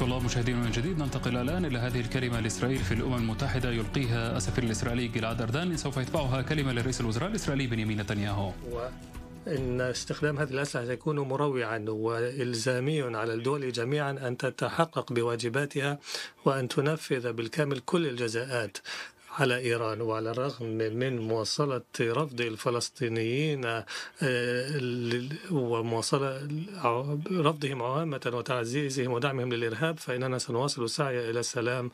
حياكم الله مشاهدينا من جديد ننتقل الآن إلى هذه الكلمة لإسرائيل في الأمم المتحدة يلقيها السفير الإسرائيلي جلعاد أردان سوف يتبعها كلمة للرئيس الوزراء الإسرائيلي بنيامين نتنياهو ان استخدام هذه الاسلحه سيكون مروعا والزامي على الدول جميعا ان تتحقق بواجباتها وان تنفذ بالكامل كل الجزاءات على إيران وعلى الرغم من مواصلة رفض الفلسطينيين آه، ومواصلة رفضهم عامة وتعزيزهم ودعمهم للإرهاب فإننا سنواصل السعي إلى السلام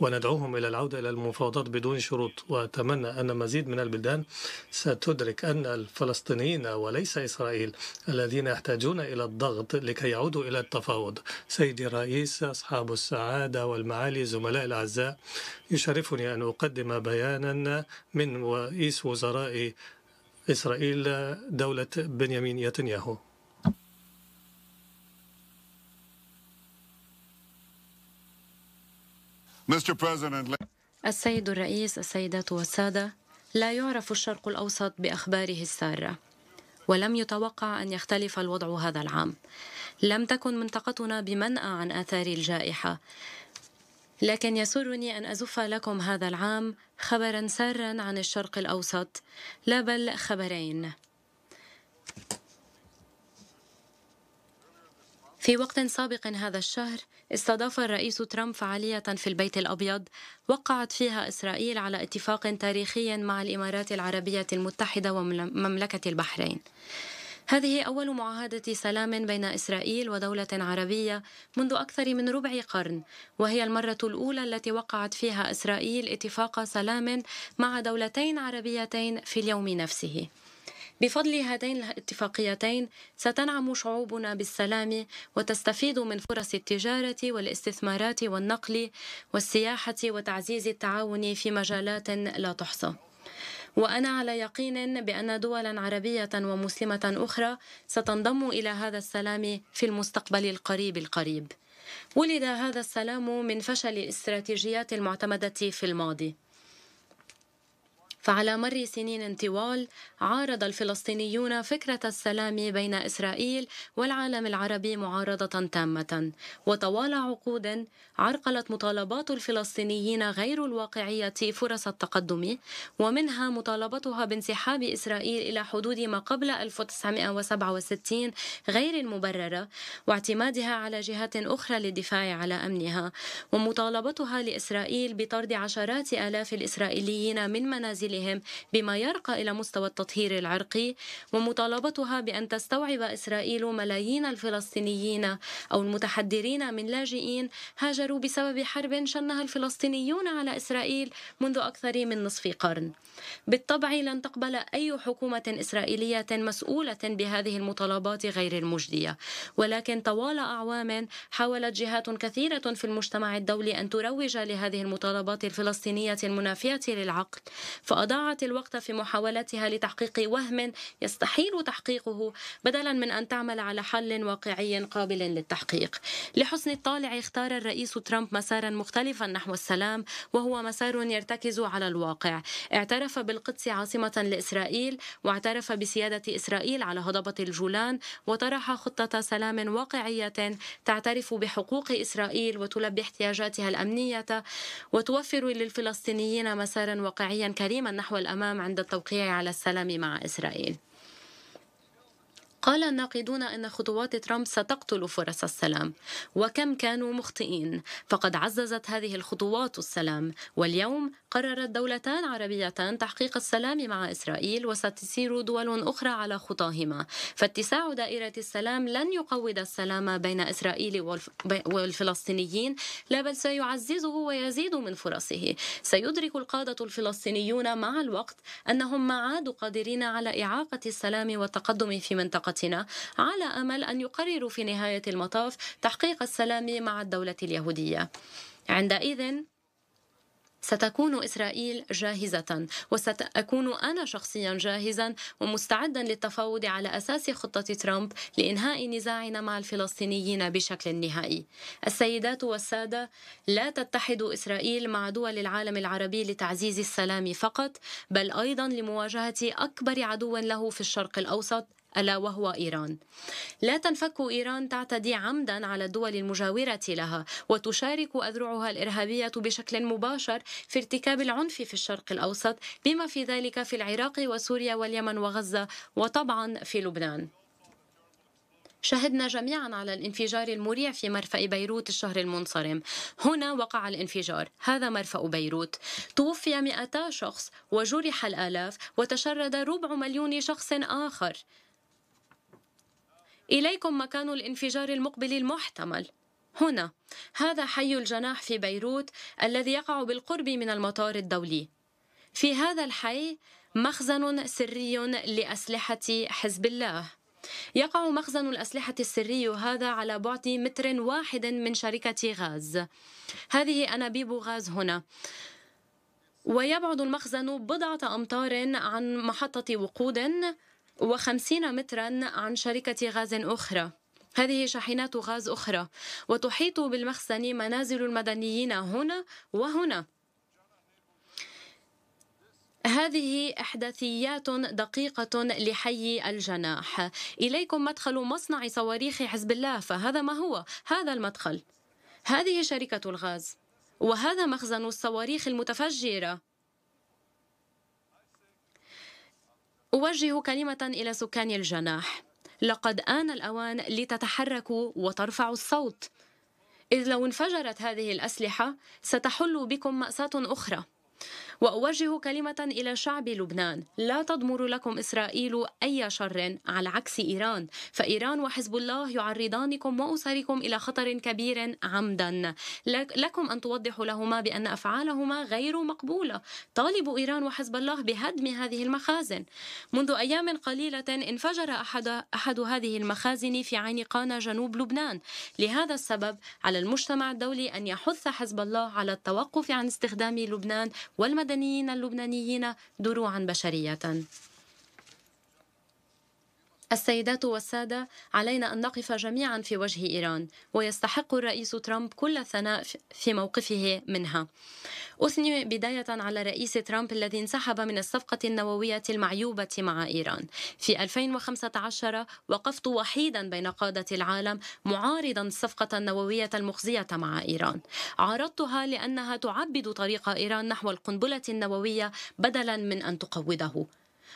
وندعوهم إلى العودة إلى المفاوضات بدون شروط وأتمنى أن مزيد من البلدان ستدرك أن الفلسطينيين وليس إسرائيل الذين يحتاجون إلى الضغط لكي يعودوا إلى التفاوض سيدي الرئيس أصحاب السعادة والمعالي زملاء الأعزاء يشرفني أن أقدم المتقدمة بيانا من رئيس وزراء إسرائيل دولة بنيامين نتنياهو السيد الرئيس السيدات والسادة لا يعرف الشرق الأوسط بأخباره السارة ولم يتوقع أن يختلف الوضع هذا العام لم تكن منطقتنا بمنأى عن آثار الجائحة لكن يسرني أن أزف لكم هذا العام خبرا سارا عن الشرق الأوسط لا بل خبرين في وقت سابق هذا الشهر استضاف الرئيس ترامب فعالية في البيت الأبيض وقعت فيها إسرائيل على اتفاق تاريخي مع الإمارات العربية المتحدة ومملكة البحرين هذه أول معاهدة سلام بين إسرائيل ودولة عربية منذ أكثر من ربع قرن، وهي المرة الأولى التي وقعت فيها إسرائيل اتفاق سلام مع دولتين عربيتين في اليوم نفسه. بفضل هاتين الاتفاقيتين ستنعم شعوبنا بالسلام وتستفيد من فرص التجارة والاستثمارات والنقل والسياحة وتعزيز التعاون في مجالات لا تحصى. وأنا على يقين بأن دولا عربية ومسلمة أخرى ستنضم إلى هذا السلام في المستقبل القريب القريب ولد هذا السلام من فشل الاستراتيجيات المعتمدة في الماضي فعلى مر سنين طوال عارض الفلسطينيون فكرة السلام بين إسرائيل والعالم العربي معارضة تامة وطوال عقود عرقلت مطالبات الفلسطينيين غير الواقعية فرص التقدم ومنها مطالبتها بانسحاب إسرائيل إلى حدود ما قبل 1967 غير المبررة واعتمادها على جهات أخرى للدفاع على أمنها ومطالبتها لإسرائيل بطرد عشرات آلاف الإسرائيليين من منازلهم تفاصيلهم بما يرقى إلى مستوى التطهير العرقي ومطالبتها بأن تستوعب إسرائيل ملايين الفلسطينيين أو المتحدرين من لاجئين هاجروا بسبب حرب شنها الفلسطينيون على إسرائيل منذ أكثر من نصف قرن بالطبع لن تقبل أي حكومة إسرائيلية مسؤولة بهذه المطالبات غير المجدية ولكن طوال أعوام حاولت جهات كثيرة في المجتمع الدولي أن تروج لهذه المطالبات الفلسطينية المنافية للعقل فأ وأضاعت الوقت في محاولتها لتحقيق وهم يستحيل تحقيقه بدلا من أن تعمل على حل واقعي قابل للتحقيق لحسن الطالع اختار الرئيس ترامب مسارا مختلفا نحو السلام وهو مسار يرتكز على الواقع اعترف بالقدس عاصمة لإسرائيل واعترف بسيادة إسرائيل على هضبة الجولان وطرح خطة سلام واقعية تعترف بحقوق إسرائيل وتلبي احتياجاتها الأمنية وتوفر للفلسطينيين مسارا واقعيا كريما نحو الأمام عند التوقيع على السلام مع إسرائيل قال الناقدون أن خطوات ترامب ستقتل فرص السلام وكم كانوا مخطئين فقد عززت هذه الخطوات السلام واليوم قررت دولتان عربيتان تحقيق السلام مع إسرائيل وستسير دول أخرى على خطاهما فاتساع دائرة السلام لن يقوض السلام بين إسرائيل والفلسطينيين لا بل سيعززه ويزيد من فرصه سيدرك القادة الفلسطينيون مع الوقت أنهم ما عادوا قادرين على إعاقة السلام والتقدم في منطقتنا على أمل أن يقرروا في نهاية المطاف تحقيق السلام مع الدولة اليهودية عندئذ ستكون إسرائيل جاهزة وستكون أنا شخصيا جاهزا ومستعدا للتفاوض على أساس خطة ترامب لإنهاء نزاعنا مع الفلسطينيين بشكل نهائي السيدات والسادة لا تتحد إسرائيل مع دول العالم العربي لتعزيز السلام فقط بل أيضا لمواجهة أكبر عدو له في الشرق الأوسط ألا وهو إيران لا تنفك إيران تعتدي عمدا على الدول المجاورة لها وتشارك أذرعها الإرهابية بشكل مباشر في ارتكاب العنف في الشرق الأوسط بما في ذلك في العراق وسوريا واليمن وغزة وطبعا في لبنان شهدنا جميعا على الانفجار المريع في مرفأ بيروت الشهر المنصرم هنا وقع الانفجار هذا مرفأ بيروت توفي 200 شخص وجرح الآلاف وتشرد ربع مليون شخص آخر إليكم مكان الانفجار المقبل المحتمل هنا هذا حي الجناح في بيروت الذي يقع بالقرب من المطار الدولي في هذا الحي مخزن سري لأسلحة حزب الله يقع مخزن الأسلحة السري هذا على بعد متر واحد من شركة غاز هذه أنابيب غاز هنا ويبعد المخزن بضعة أمتار عن محطة وقود و50 مترا عن شركة غاز أخرى هذه شاحنات غاز أخرى وتحيط بالمخزن منازل المدنيين هنا وهنا هذه إحداثيات دقيقة لحي الجناح إليكم مدخل مصنع صواريخ حزب الله فهذا ما هو هذا المدخل هذه شركة الغاز وهذا مخزن الصواريخ المتفجرة أوجه كلمة إلى سكان الجناح لقد آن الأوان لتتحركوا وترفعوا الصوت إذ لو انفجرت هذه الأسلحة ستحل بكم مأساة أخرى وأوجه كلمة إلى شعب لبنان لا تضمر لكم إسرائيل أي شر على عكس إيران فإيران وحزب الله يعرضانكم وأسركم إلى خطر كبير عمدا لكم أن توضحوا لهما بأن أفعالهما غير مقبولة طالبوا إيران وحزب الله بهدم هذه المخازن منذ أيام قليلة انفجر أحد, أحد هذه المخازن في عين قانا جنوب لبنان لهذا السبب على المجتمع الدولي أن يحث حزب الله على التوقف عن استخدام لبنان والمدى المدنيين اللبنانيين دروعا بشرية السيدات والسادة علينا أن نقف جميعا في وجه إيران ويستحق الرئيس ترامب كل الثناء في موقفه منها أثني بداية على رئيس ترامب الذي انسحب من الصفقة النووية المعيوبة مع إيران في 2015 وقفت وحيدا بين قادة العالم معارضا الصفقة النووية المخزية مع إيران عارضتها لأنها تعبد طريق إيران نحو القنبلة النووية بدلا من أن تقوده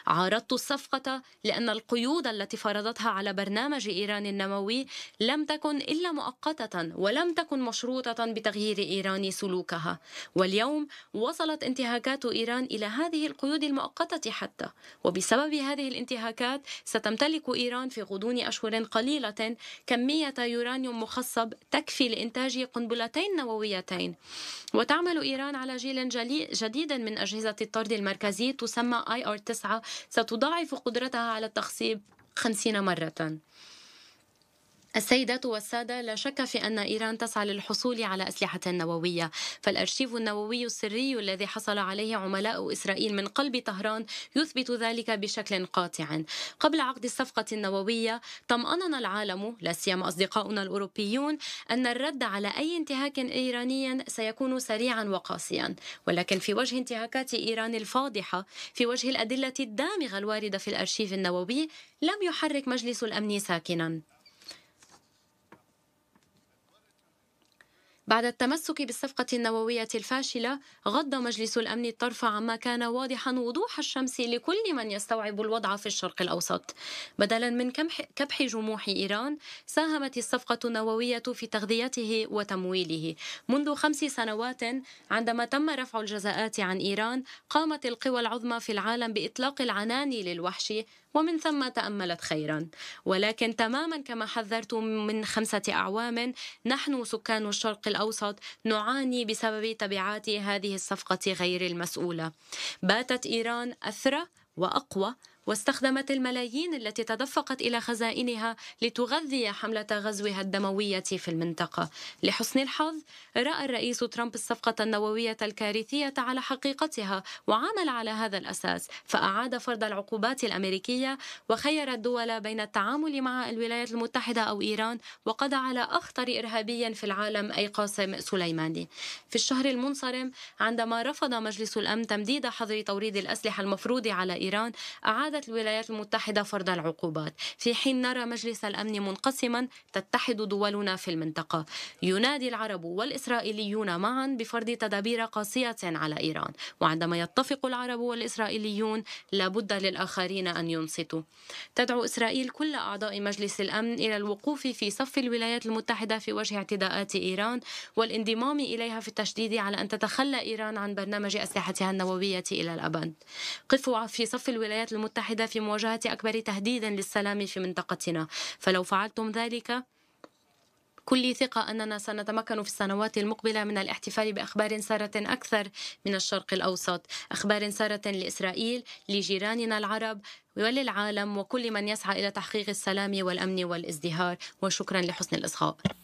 عارضت الصفقة لأن القيود التي فرضتها على برنامج إيران النووي لم تكن إلا مؤقتة ولم تكن مشروطة بتغيير إيران سلوكها واليوم وصلت انتهاكات إيران إلى هذه القيود المؤقتة حتى وبسبب هذه الانتهاكات ستمتلك إيران في غضون أشهر قليلة كمية يورانيوم مخصب تكفي لإنتاج قنبلتين نوويتين وتعمل إيران على جيل جديد من أجهزة الطرد المركزي تسمى IR-9 ستضاعف قدرتها على التخصيب خمسين مرة السيدات والسادة لا شك في أن إيران تسعى للحصول على أسلحة نووية فالأرشيف النووي السري الذي حصل عليه عملاء إسرائيل من قلب طهران يثبت ذلك بشكل قاطع قبل عقد الصفقة النووية طمأننا العالم لا سيما أصدقاؤنا الأوروبيون أن الرد على أي انتهاك إيراني سيكون سريعا وقاسيا ولكن في وجه انتهاكات إيران الفاضحة في وجه الأدلة الدامغة الواردة في الأرشيف النووي لم يحرك مجلس الأمن ساكنا بعد التمسك بالصفقة النووية الفاشلة غض مجلس الأمن الطرف عما كان واضحا وضوح الشمس لكل من يستوعب الوضع في الشرق الأوسط بدلا من كبح جموح إيران ساهمت الصفقة النووية في تغذيته وتمويله منذ خمس سنوات عندما تم رفع الجزاءات عن إيران قامت القوى العظمى في العالم بإطلاق العنان للوحش ومن ثم تأملت خيرا ولكن تماما كما حذرت من خمسة أعوام نحن سكان الشرق الأوسط نعاني بسبب تبعات هذه الصفقة غير المسؤولة باتت إيران أثرى وأقوى واستخدمت الملايين التي تدفقت إلى خزائنها لتغذي حملة غزوها الدموية في المنطقة لحسن الحظ رأى الرئيس ترامب الصفقة النووية الكارثية على حقيقتها وعمل على هذا الأساس فأعاد فرض العقوبات الأمريكية وخير الدول بين التعامل مع الولايات المتحدة أو إيران وقضى على أخطر إرهابي في العالم أي قاسم سليماني في الشهر المنصرم عندما رفض مجلس الأمن تمديد حظر توريد الأسلحة المفروض على إيران أعاد أخذت الولايات المتحدة فرض العقوبات في حين نرى مجلس الأمن منقسما تتحد دولنا في المنطقة ينادي العرب والإسرائيليون معا بفرض تدابير قاسية على إيران وعندما يتفق العرب والإسرائيليون لابد للآخرين أن ينصتوا تدعو إسرائيل كل أعضاء مجلس الأمن إلى الوقوف في صف الولايات المتحدة في وجه اعتداءات إيران والانضمام إليها في التشديد على أن تتخلى إيران عن برنامج أسلحتها النووية إلى الأبد قفوا في صف الولايات المتحدة المتحدة في مواجهة أكبر تهديد للسلام في منطقتنا فلو فعلتم ذلك كل ثقة أننا سنتمكن في السنوات المقبلة من الاحتفال بأخبار سارة أكثر من الشرق الأوسط أخبار سارة لإسرائيل لجيراننا العرب وللعالم وكل من يسعى إلى تحقيق السلام والأمن والازدهار وشكرا لحسن الإصغاء